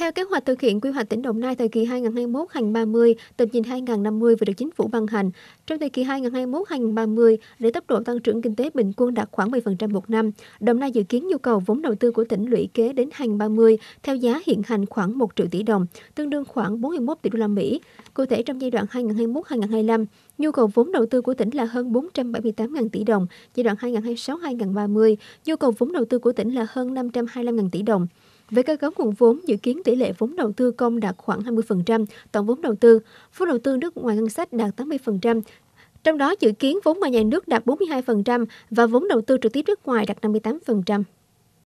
Theo kế hoạch thực hiện quy hoạch tỉnh Đồng Nai thời kỳ 2021-2030, tầm nhìn 2050 vừa được chính phủ ban hành, trong thời kỳ 2021-2030, để tốc độ tăng trưởng kinh tế bình quân đạt khoảng 10% một năm, Đồng Nai dự kiến nhu cầu vốn đầu tư của tỉnh lũy kế đến 2030 theo giá hiện hành khoảng 1 triệu tỷ đồng, tương đương khoảng 41 tỷ đô la Mỹ. Cụ thể trong giai đoạn 2021-2025, nhu cầu vốn đầu tư của tỉnh là hơn 478.000 tỷ đồng, giai đoạn 2026-2030, nhu cầu vốn đầu tư của tỉnh là hơn 525.000 tỷ đồng. Về cơ cấu nguồn vốn, dự kiến tỷ lệ vốn đầu tư công đạt khoảng 20%, tổng vốn đầu tư, vốn đầu tư nước ngoài ngân sách đạt 80%, trong đó dự kiến vốn ngoài nhà nước đạt 42% và vốn đầu tư trực tiếp nước ngoài đạt 58%.